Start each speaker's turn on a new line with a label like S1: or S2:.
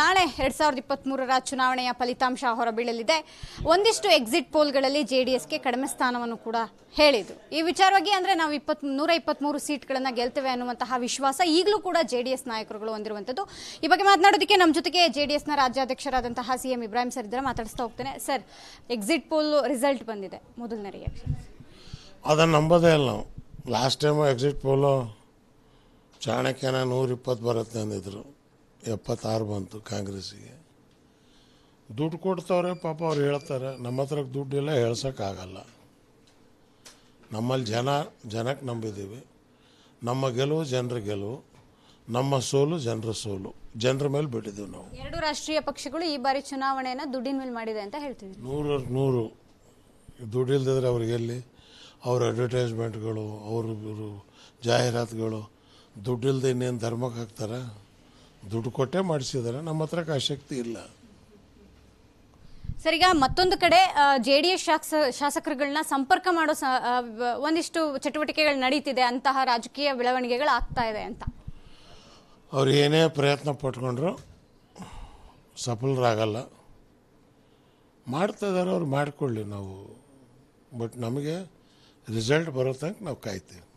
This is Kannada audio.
S1: ನಾಳೆ ಎರಡ್ ಸಾವಿರದ ಇಪ್ಪತ್ತ್ ಮೂರರ ಚುನಾವಣೆಯ ಫಲಿತಾಂಶ ಹೊರಬೀಳಲಿದೆ ಒಂದಿಷ್ಟು ಎಕ್ಸಿಟ್ ಪೋಲ್ಗಳಲ್ಲಿ ಜೆ ಡಿ ಎಸ್ಗೆ ಕಡಿಮೆ ಸ್ಥಾನವನ್ನು ಕೂಡ ಹೇಳಿದ್ರು ಈ ವಿಚಾರವಾಗಿ ಅಂದ್ರೆ ನಾವು ಇಪ್ಪತ್ ನೂರ ಇಪ್ಪತ್ಮೂರು ಸೀಟ್ಗಳನ್ನು ಗೆಲ್ತೇವೆ ಅನ್ನುವಂತಹ ವಿಶ್ವಾಸ ಈಗಲೂ ಕೂಡ ಜೆ ಡಿ ಎಸ್ ನಾಯಕರುಗಳು ಹೊಂದಿರುವಂಥದ್ದು ಈ ಬಗ್ಗೆ ಮಾತನಾಡೋದಕ್ಕೆ ನಮ್ಮ ಜೊತೆಗೆ ಎಸ್ನ ರಾಜ್ಯಾಧ್ಯಕ್ಷರಾದಂತಹ ಸಿ ಎಂ ಇಬ್ರಾಹಿಂ ಸರ್ ಇದ್ದಾರೆ ಮಾತಾಡಿಸ್ತಾ ಹೋಗ್ತೇನೆ ಸರ್ ಎಕ್ಸಿಟ್ ಪೋಲ್ ರಿಸಲ್ಟ್ ಬಂದಿದೆ ಮೊದಲನೇ ರಿಯಾಕ್ಷನ್
S2: ಅದನ್ನು ನಂಬೋದೇ ಅಲ್ಲ ನಾವು ಲಾಸ್ಟ್ ಟೈಮು ಎಕ್ಸಿಟ್ ಪೋಲು ಚಾಣಕ್ಯನ ನೂರಿಪ್ಪತ್ತು ಬರುತ್ತೆ ಅಂದಿದ್ರು ಎಪ್ಪತ್ತಾರು ಬಂತು ಕಾಂಗ್ರೆಸ್ಸಿಗೆ ದುಡ್ಡು ಕೊಡ್ತವ್ರೆ ಪಾಪ ಅವ್ರು ಹೇಳ್ತಾರೆ ನಮ್ಮ ಹತ್ರ ದುಡ್ಡಿಲ್ಲ ಹೇಳ್ಸೋಕ್ಕಾಗಲ್ಲ ನಮ್ಮಲ್ಲಿ ಜನ ಜನಕ್ಕೆ ನಂಬಿದ್ದೀವಿ ನಮ್ಮ ಗೆಲುವು ಜನರ ಗೆಲುವು ನಮ್ಮ ಸೋಲು ಜನರ ಸೋಲು ಜನರ ಮೇಲೆ ಬಿಟ್ಟಿದ್ದೀವಿ ನಾವು
S1: ಎರಡು ರಾಷ್ಟ್ರೀಯ ಪಕ್ಷಗಳು ಈ ಬಾರಿ ಚುನಾವಣೆಯನ್ನು ದುಡ್ಡಿನ ಮೇಲೆ ಮಾಡಿದೆ ಅಂತ ಹೇಳ್ತೀವಿ
S2: ನೂರ ನೂರು ದುಡ್ಡಿಲ್ದಿದ್ರೆ ಅವ್ರಿಗೆಲ್ಲಿ ಅವ್ರ ಅಡ್ವರ್ಟೈಸ್ಮೆಂಟ್ಗಳು ಅವ್ರ ಜಾಹೀರಾತುಗಳು ದುಡ್ಡಿಲ್ಲದೆ ಇನ್ನೇನು ಧರ್ಮಕ್ಕೆ ಹಾಕ್ತಾರೆ ದುಡ್ಡು ಕೊಟ್ಟೆ ಮಾಡಿಸಿದ್ರೆ ನಮ್ಮ ಹತ್ರ ಶಕ್ತಿ ಇಲ್ಲ
S1: ಸರ್ ಈಗ ಮತ್ತೊಂದು ಕಡೆ ಜೆ ಡಿ ಎಸ್ ಶಾಸಕರುಗಳನ್ನ ಸಂಪರ್ಕ ಮಾಡೋ ಒಂದಿಷ್ಟು ಚಟುವಟಿಕೆಗಳು ನಡೀತಿದೆ ಅಂತಹ ರಾಜಕೀಯ ಬೆಳವಣಿಗೆಗಳು ಆಗ್ತಾ ಇದೆ ಅಂತ
S2: ಅವ್ರು ಏನೇ ಪ್ರಯತ್ನ ಪಟ್ಕೊಂಡ್ರು ಸಫಲರಾಗಲ್ಲ ಮಾಡ್ತಾ ಇದ್ದಾರೆ ಅವ್ರು ಮಾಡಿಕೊಳ್ಳಿ ನಾವು ಬಟ್ ನಮಗೆ ರಿಸಲ್ಟ್ ಬರೋ ತನಕ ನಾವು ಕಾಯ್ತೀವಿ